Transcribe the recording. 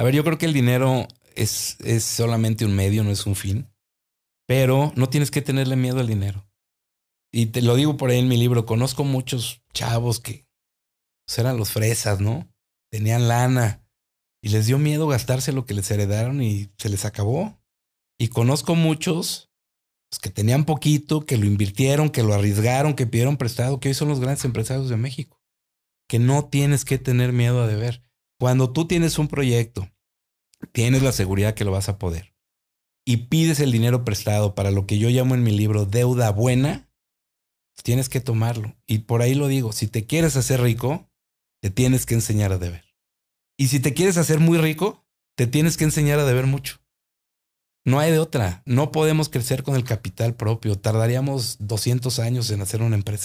A ver, yo creo que el dinero es, es solamente un medio, no es un fin. Pero no tienes que tenerle miedo al dinero. Y te lo digo por ahí en mi libro, conozco muchos chavos que pues, eran los fresas, ¿no? Tenían lana y les dio miedo gastarse lo que les heredaron y se les acabó. Y conozco muchos pues, que tenían poquito, que lo invirtieron, que lo arriesgaron, que pidieron prestado, que hoy son los grandes empresarios de México. Que no tienes que tener miedo a deber. Cuando tú tienes un proyecto, tienes la seguridad que lo vas a poder y pides el dinero prestado para lo que yo llamo en mi libro deuda buena, tienes que tomarlo. Y por ahí lo digo, si te quieres hacer rico, te tienes que enseñar a deber. Y si te quieres hacer muy rico, te tienes que enseñar a deber mucho. No hay de otra. No podemos crecer con el capital propio. Tardaríamos 200 años en hacer una empresa.